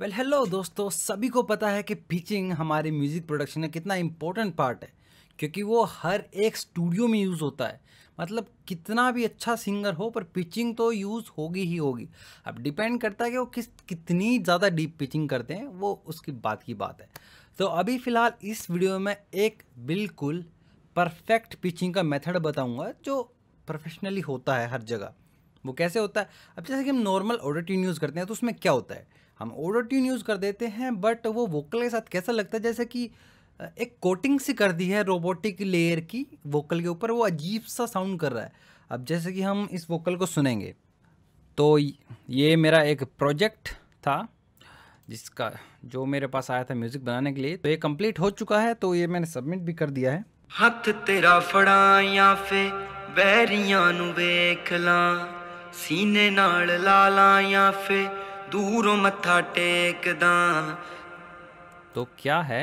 well well, hello दोस्तों सभी को पता है कि पिचिंग हमारे म्यूज़िक प्रोडक्शन में कितना इम्पोर्टेंट पार्ट है क्योंकि वो हर एक स्टूडियो में यूज़ होता है मतलब कितना भी अच्छा सिंगर हो पर पिचिंग तो यूज़ होगी ही होगी अब डिपेंड करता है कि वो किस कितनी ज़्यादा डीप पिचिंग करते हैं वो उसकी बात की बात है तो अभी फ़िलहाल इस वीडियो में एक बिल्कुल परफेक्ट पिचिंग का मेथड बताऊँगा जो प्रोफेशनली होता है हर जगह वो कैसे होता है अब जैसे कि हम नॉर्मल ऑडिटिंग यूज़ करते हैं तो उसमें क्या होता है हम ओडो ट्यून यूज़ कर देते हैं बट वो वोकल के साथ कैसा लगता है जैसे कि एक कोटिंग सी कर दी है रोबोटिक लेयर की वोकल के ऊपर वो अजीब सा साउंड कर रहा है अब जैसे कि हम इस वोकल को सुनेंगे तो ये मेरा एक प्रोजेक्ट था जिसका जो मेरे पास आया था म्यूज़िक बनाने के लिए तो ये कंप्लीट हो चुका है तो ये मैंने सबमिट भी कर दिया है हथ तेरा फड़ा या फे बैरिया नु वेख ला सीने नाल लाला या फे दूरों मत्था टेकदा तो क्या है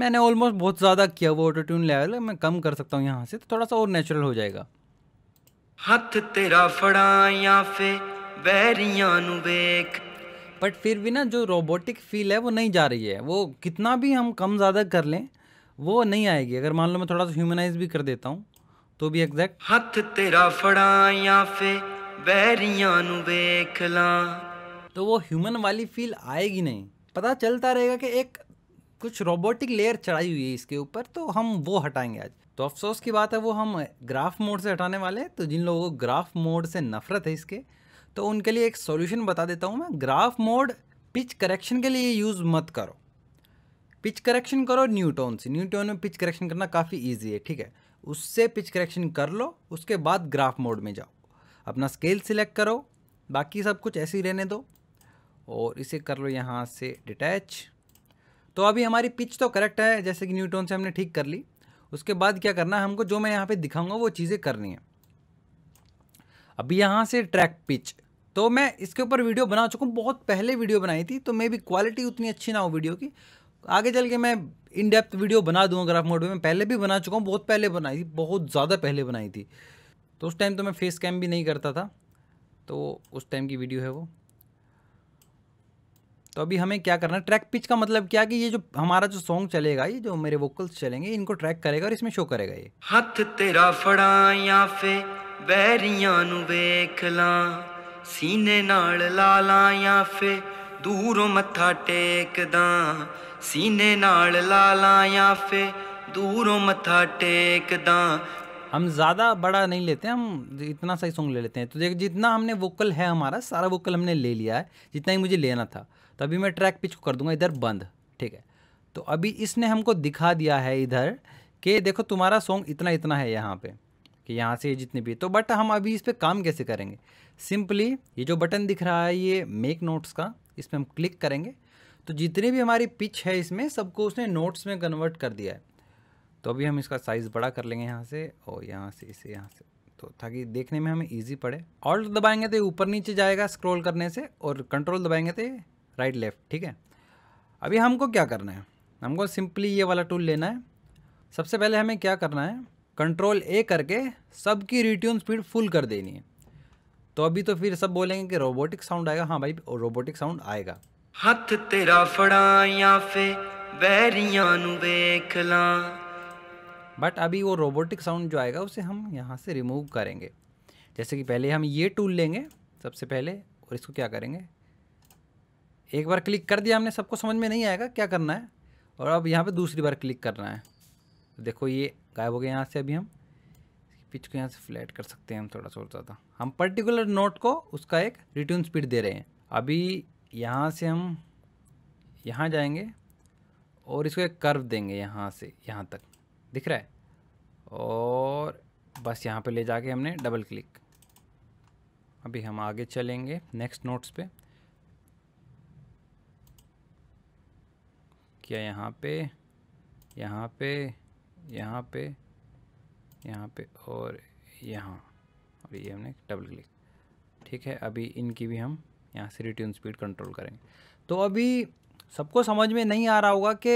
मैंने ऑलमोस्ट बहुत ज़्यादा किया वो ऑटो ट्यून लेवल मैं कम कर सकता हूँ यहाँ से तो थोड़ा सा और नेचुरल हो जाएगा हाथ तेरा फड़ा या फे वैरियां नु वेख बट फिर भी ना जो रोबोटिक फील है वो नहीं जा रही है वो कितना भी हम कम ज़्यादा कर लें वो नहीं आएगी अगर मान लो मैं थोड़ा सा ह्यूमनाइज भी कर देता हूँ तो भी एग्जैक्ट हाथ तेरा फड़ा या फे वैरियां नु वेख ला तो वो ह्यूमन वाली फील आएगी नहीं पता चलता रहेगा कि एक कुछ रोबोटिक लेयर चढ़ाई हुई है इसके ऊपर तो हम वो हटाएंगे आज तो अफसोस की बात है वो हम ग्राफ मोड से हटाने वाले हैं तो जिन लोगों को ग्राफ मोड से नफरत है इसके तो उनके लिए एक सॉल्यूशन बता देता हूँ मैं ग्राफ मोड पिच करेक्शन के लिए यूज़ मत करो पिच करेक्शन करो न्यूटोन से न्यूटोन में पिच करेक्शन करना काफ़ी ईजी है ठीक है उससे पिच करेक्शन कर लो उसके बाद ग्राफ मोड में जाओ अपना स्केल सिलेक्ट करो बाकी सब कुछ ऐसे ही रहने दो और इसे कर लो यहाँ से डिटैच तो अभी हमारी पिच तो करेक्ट है जैसे कि न्यूटन से हमने ठीक कर ली उसके बाद क्या करना है हमको जो मैं यहाँ पे दिखाऊंगा वो चीज़ें करनी है अभी यहाँ से ट्रैक पिच तो मैं इसके ऊपर वीडियो बना चुका हूँ बहुत पहले वीडियो बनाई थी तो मे भी क्वालिटी उतनी अच्छी ना हो वीडियो की आगे चल के मैं इन डेप्थ वीडियो बना दूंगा ग्राफ मोड में पहले भी बना चुका हूँ बहुत पहले बनाई थी बहुत ज़्यादा पहले बनाई थी तो उस टाइम तो मैं फेस कैम भी नहीं करता था तो उस टाइम की वीडियो है वो तो अभी हमें क्या करना है ट्रैक पिच का मतलब क्या कि ये जो हमारा जो सॉन्ग चलेगा ये जो मेरे वोकल्स चलेंगे इनको ट्रैक करेगा और इसमें शो करेगा ये हाथ तेरा फड़ा या फे बैरिया नु वेख ला ਸੀਨੇ ਨਾਲ ਲਾ ਲਾਂ ਜਾਂ ਫੇ सीने नाल लाला या फे दूर मथा ਜਾਂ हम ज़्यादा बड़ा नहीं लेते हैं हम इतना ही सॉन्ग ले लेते हैं तो देख जितना हमने वोकल है हमारा सारा वोकल हमने ले लिया है जितना ही मुझे लेना था तभी मैं ट्रैक पिच को कर दूंगा इधर बंद ठीक है तो अभी इसने हमको दिखा दिया है इधर कि देखो तुम्हारा सॉन्ग इतना इतना है यहाँ पे कि यहाँ से ये जितने भी तो बट हम अभी इस पर काम कैसे करेंगे सिंपली ये जो बटन दिख रहा है ये मेक नोट्स का इस पर हम क्लिक करेंगे तो जितनी भी हमारी पिच है इसमें सबको उसने नोट्स में कन्वर्ट कर दिया है तो अभी हम इसका साइज़ बड़ा कर लेंगे यहाँ से और यहाँ से इसे यहाँ से तो ताकि देखने में हमें इजी पड़े ऑल्ट दबाएंगे तो ऊपर नीचे जाएगा स्क्रॉल करने से और कंट्रोल दबाएंगे तो राइट लेफ़्ट ठीक है अभी हमको क्या करना है हमको सिंपली ये वाला टूल लेना है सबसे पहले हमें क्या करना है कंट्रोल ए करके सबकी रिट्यून स्पीड फुल कर देनी है तो अभी तो फिर सब बोलेंगे कि रोबोटिक साउंड आएगा हाँ भाई रोबोटिक साउंड आएगा हथ तेरा फड़ा या फे वैरियां वेख बट अभी वो रोबोटिक साउंड जो आएगा उसे हम यहाँ से रिमूव करेंगे जैसे कि पहले हम ये टूल लेंगे सबसे पहले और इसको क्या करेंगे एक बार क्लिक कर दिया हमने सबको समझ में नहीं आएगा क्या करना है और अब यहाँ पे दूसरी बार क्लिक करना है देखो ये गायब हो गया यहाँ से अभी हम पिच को यहाँ से फ्लैट कर सकते हैं हम थोड़ा सा और ज़्यादा हम पर्टिकुलर नोट को उसका एक रिटर्न स्पीड दे रहे हैं अभी यहाँ से हम यहाँ जाएंगे और इसको एक कर्व देंगे यहाँ से यहाँ तक दिख रहा है और बस यहाँ पे ले जाके हमने डबल क्लिक अभी हम आगे चलेंगे नेक्स्ट नोट्स पर किया यहाँ पे यहाँ पे यहाँ पे यहाँ पे और यहाँ और ये हमने डबल क्लिक ठीक है अभी इनकी भी हम यहाँ से रिट्यून स्पीड कंट्रोल करेंगे तो अभी सबको समझ में नहीं आ रहा होगा कि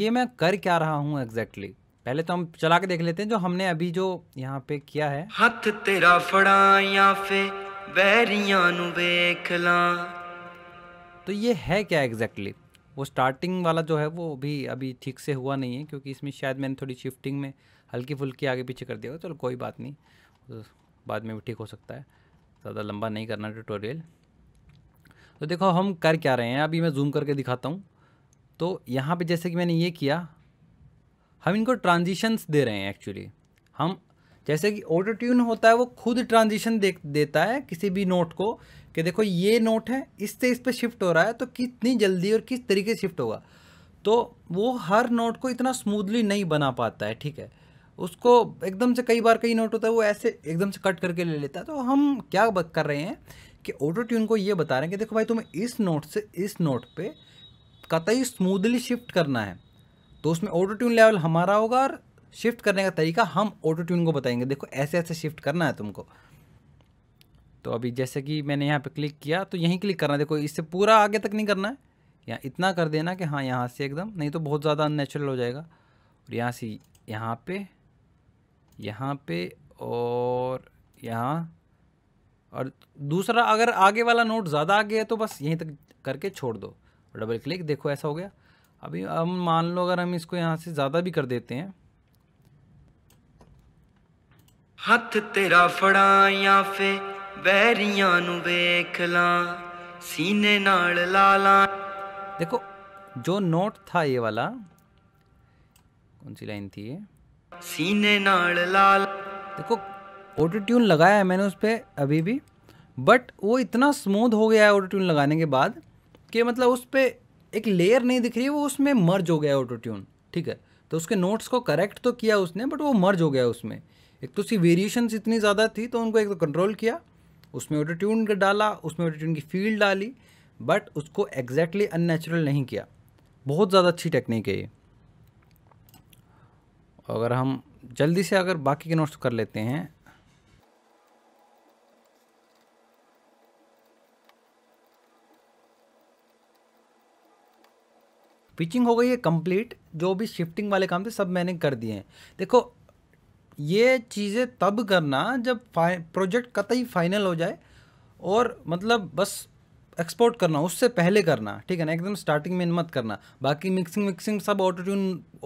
ये मैं कर क्या रहा हूँ एग्जैक्टली पहले तो हम चला के देख लेते हैं जो हमने अभी जो यहाँ पे किया है हाथ तेरा फड़ा या फे बैरिया तो ये है क्या एग्जैक्टली वो स्टार्टिंग वाला जो है वो भी अभी ठीक से हुआ नहीं है क्योंकि इसमें शायद मैंने थोड़ी शिफ्टिंग में हल्की फुल्की आगे पीछे कर दिया चलो कोई बात नहीं तो बाद में भी ठीक हो सकता है ज़्यादा लंबा नहीं करना ट्यूटोरियल तो देखो हम कर क्या रहे हैं अभी मैं जूम करके दिखाता हूँ तो यहाँ पे जैसे कि मैंने ये किया हम इनको ट्रांजिशंस दे रहे हैं एक्चुअली हम जैसे कि ऑटो ट्यून होता है वो खुद ट्रांजिशन दे देता है किसी भी नोट को कि देखो ये नोट है इससे इस पर शिफ्ट हो रहा है तो कितनी जल्दी और किस तरीके से शिफ्ट होगा तो वो हर नोट को इतना स्मूदली नहीं बना पाता है ठीक है उसको एकदम से कई बार कई नोट होता है वो ऐसे एकदम से कट करके ले लेता है तो हम क्या कर रहे हैं कि ऑटो ट्यून को ये बता रहे हैं कि देखो भाई तुम्हें इस नोट से इस नोट पे कतई स्मूदली शिफ्ट करना है तो उसमें ऑटो ट्यून लेवल हमारा होगा और शिफ्ट करने का तरीका हम ऑटो ट्यून को बताएंगे देखो ऐसे ऐसे शिफ्ट करना है तुमको तो अभी जैसे कि मैंने यहाँ पे क्लिक किया तो यहीं क्लिक करना है देखो इससे पूरा आगे तक नहीं करना है यहाँ इतना कर देना कि हाँ यहाँ से एकदम नहीं तो बहुत ज़्यादा अननेचुरल हो जाएगा और यहाँ से यहाँ पे यहाँ पे और यहाँ और दूसरा अगर आगे वाला नोट ज़्यादा आगे है तो बस यहीं तक करके छोड़ दो डबल क्लिक देखो ऐसा हो गया अभी हम मान लो अगर हम इसको यहाँ से ज़्यादा भी कर देते हैं हथ तेरा ਫੜਾਂ ਜਾਂ ਫੇ ਵੈਰੀਆਂ ਨੂੰ ਵੇਖ ਲਾਂ ਸੀਨੇ देखो जो नोट था ये वाला कौन सी लाइन थी ये सीने नाल लाल देखो ऑटो ट्यून लगाया है मैंने उस पर अभी भी बट वो इतना स्मूथ हो गया है ऑटो ट्यून लगाने के बाद कि मतलब उस पर एक लेयर नहीं दिख रही है वो उसमें मर्ज हो गया है ऑटो ट्यून ठीक है तो उसके नोट्स को करेक्ट तो किया उसने बट वो मर्ज हो गया उसमें एक तो उसकी वेरिएशंस इतनी ज़्यादा थी तो उनको एक तो कंट्रोल किया उसमें ऑटोट्यून डाला उसमें ऑटोट्यून की फील्ड डाली बट उसको एग्जैक्टली exactly अननेचुरल नहीं किया बहुत ज़्यादा अच्छी टेक्निक है ये अगर हम जल्दी से अगर बाकी के नोट्स कर लेते हैं पिचिंग हो गई है कंप्लीट जो भी शिफ्टिंग वाले काम थे सब मैंने कर दिए हैं देखो ये चीज़ें तब करना जब प्रोजेक्ट कतई फाइनल हो जाए और मतलब बस एक्सपोर्ट करना उससे पहले करना ठीक है ना एकदम स्टार्टिंग में मत करना बाकी मिक्सिंग मिक्सिंग सब ऑटो ट्यून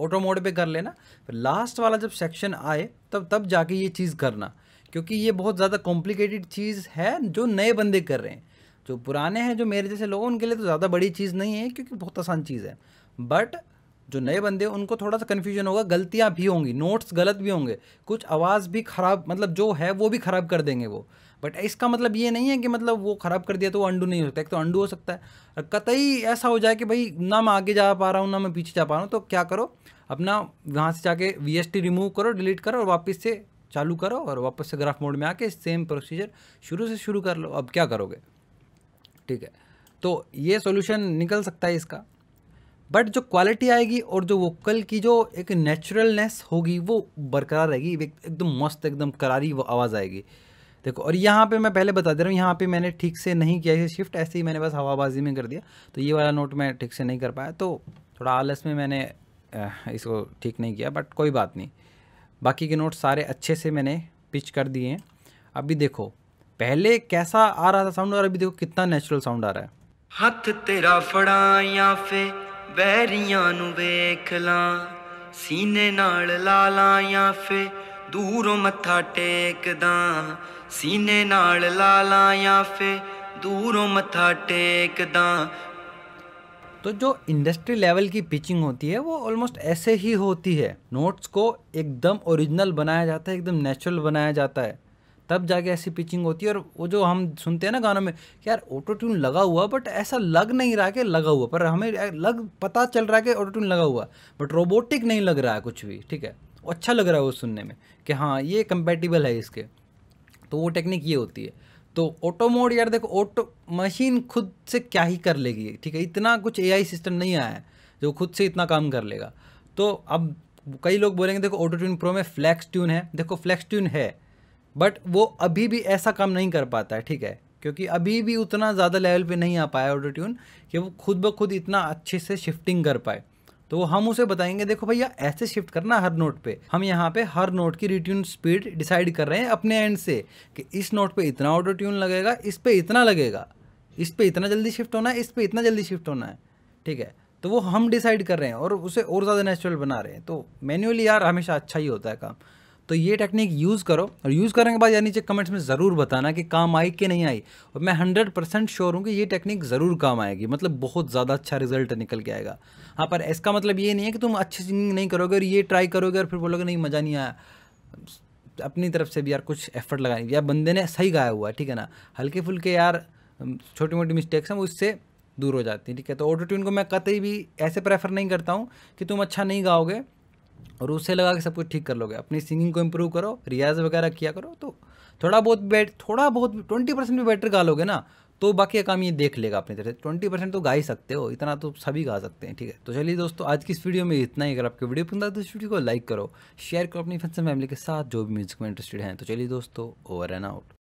ऑटो मोड पे कर लेना फिर लास्ट वाला जब सेक्शन आए तब तब जाके ये चीज़ करना क्योंकि ये बहुत ज़्यादा कॉम्प्लिकेटेड चीज़ है जो नए बंदे कर रहे हैं जो पुराने हैं जो मेरे जैसे लोग उनके लिए तो ज़्यादा बड़ी चीज़ नहीं है क्योंकि बहुत आसान चीज़ है बट जो नए बंदे उनको थोड़ा सा कन्फ्यूजन होगा गलतियाँ भी होंगी नोट्स गलत भी होंगे कुछ आवाज़ भी ख़राब मतलब जो है वो भी ख़राब कर देंगे वो बट इसका मतलब ये नहीं है कि मतलब वो ख़राब कर दिया तो वो अंडू नहीं हो सकता एक तो अंडू हो सकता है कतई ऐसा हो जाए कि भाई ना मैं आगे जा पा रहा हूँ ना मैं पीछे जा पा रहा हूँ तो क्या करो अपना वहाँ से जाके वी रिमूव करो डिलीट करो और वापस से चालू करो और वापस से ग्राफ मोड में आके सेम प्रोसीजर शुरू से शुरू कर लो अब क्या करोगे ठीक है तो ये सोल्यूशन निकल सकता है इसका बट जो क्वालिटी आएगी और जो वोकल की जो एक नेचुरलनेस होगी वो बरकरार रहेगी एकदम मस्त एकदम करारी वो आवाज़ आएगी देखो और यहाँ पे मैं पहले बता दे रहा हूँ यहाँ पे मैंने ठीक से नहीं किया है शिफ्ट ऐसे ही मैंने बस हवाबाजी में कर दिया तो ये वाला नोट मैं ठीक से नहीं कर पाया तो थोड़ा आलस में मैंने इसको ठीक नहीं किया बट कोई बात नहीं बाकी के नोट सारे अच्छे से मैंने पिच कर दिए हैं अभी देखो पहले कैसा आ रहा था साउंड और अभी देखो कितना नेचुरल साउंड आ रहा है हाथ तेरा फड़ा या फिर ਬੈਰੀਆਂ ਨੂੰ ਵੇਖ ਲਾਂ ਸੀਨੇ ਨਾਲ ਲਾ ਲਾਂ ਜਾਂ ਫੇ ਦੂਰੋਂ ਮੱਥਾ ਟੇਕਦਾ ਸੀਨੇ ਨਾਲ ਲਾ ਲਾਂ ਜਾਂ ਫੇ ਦੂਰੋਂ ਮੱਥਾ तो जो इंडस्ट्री लेवल की पिचिंग होती है वो ऑलमोस्ट ऐसे ही होती है नोट्स को एकदम ओरिजिनल बनाया जाता है एकदम नेचुरल बनाया जाता है तब जाके ऐसी पिचिंग होती है और वो जो हम सुनते हैं ना गानों में यार ऑटो ट्यून लगा हुआ बट ऐसा लग नहीं रहा कि लगा हुआ पर हमें लग पता चल रहा है कि ऑटो ट्यून लगा हुआ बट रोबोटिक नहीं लग रहा है कुछ भी ठीक है अच्छा लग रहा है वो सुनने में कि हाँ ये कंपेटिबल है इसके तो वो टेक्निक ये होती है तो ऑटो मोड यार देखो ऑटो मशीन खुद से क्या ही कर लेगी ठीक है इतना कुछ ए सिस्टम नहीं आया है जो खुद से इतना काम कर लेगा तो अब कई लोग बोलेंगे देखो ऑटो ट्यून प्रो में फ्लैक्स ट्यून है देखो फ्लैक्स ट्यून है बट वो अभी भी ऐसा काम नहीं कर पाता है ठीक है क्योंकि अभी भी उतना ज़्यादा लेवल पे नहीं आ पाया ऑटो ट्यून कि वो खुद ब खुद इतना अच्छे से शिफ्टिंग कर पाए तो हम उसे बताएंगे देखो भैया ऐसे शिफ्ट करना हर नोट पे हम यहाँ पे हर नोट की रिट्यून स्पीड डिसाइड कर रहे हैं अपने एंड से कि इस नोट पे इतना ऑटो ट्यून लगेगा इस पे इतना लगेगा इस पे इतना जल्दी शिफ्ट होना है इस पे इतना जल्दी शिफ्ट होना है ठीक है तो वो हम डिसाइड कर रहे हैं और उसे और ज़्यादा नेचुरल बना रहे हैं तो मैन्युअली यार हमेशा अच्छा ही होता है काम तो ये टेक्निक यूज़ करो और यूज़ करने के बाद यार नीचे कमेंट्स में ज़रूर बताना कि काम आई कि नहीं आई और मैं हंड्रेड परसेंट श्योर हूँ कि ये टेक्निक ज़रूर काम आएगी मतलब बहुत ज़्यादा अच्छा रिजल्ट निकल के आएगा हाँ पर इसका मतलब ये नहीं है कि तुम अच्छी सिंगिंग नहीं करोगे और ये ट्राई करोगे और फिर बोलोगे नहीं मज़ा नहीं आया अपनी तरफ से भी यार कुछ एफर्ट लगानी यार बंदे ने सही गाया हुआ है ठीक है ना हल्के फुल्के यार छोटी मोटी मिस्टेक्स हैं वो इससे दूर हो जाती है ठीक है तो ऑटो ट्यून को मैं कतई भी ऐसे प्रेफर नहीं करता हूँ कि तुम अच्छा नहीं गाओगे और उससे लगा के सब कुछ ठीक कर लोगे अपनी सिंगिंग को इम्प्रूव करो रियाज वगैरह किया करो तो थोड़ा बहुत बेट थोड़ा बहुत ट्वेंटी परसेंट भी बेटर गा लोगे ना तो बाकी काम ये देख लेगा अपनी तरह से ट्वेंटी परसेंट तो गा ही सकते हो इतना तो सभी गा सकते हैं ठीक है तो चलिए दोस्तों आज की इस वीडियो में इतना ही अगर आपके वीडियो पसंद आए तो इस वीडियो को लाइक करो शेयर करो अपनी फ्रेंड्स फैमिली के साथ जो भी म्यूजिक में इंटरेस्टेड हैं तो चलिए दोस्तों ओवर एंड आउट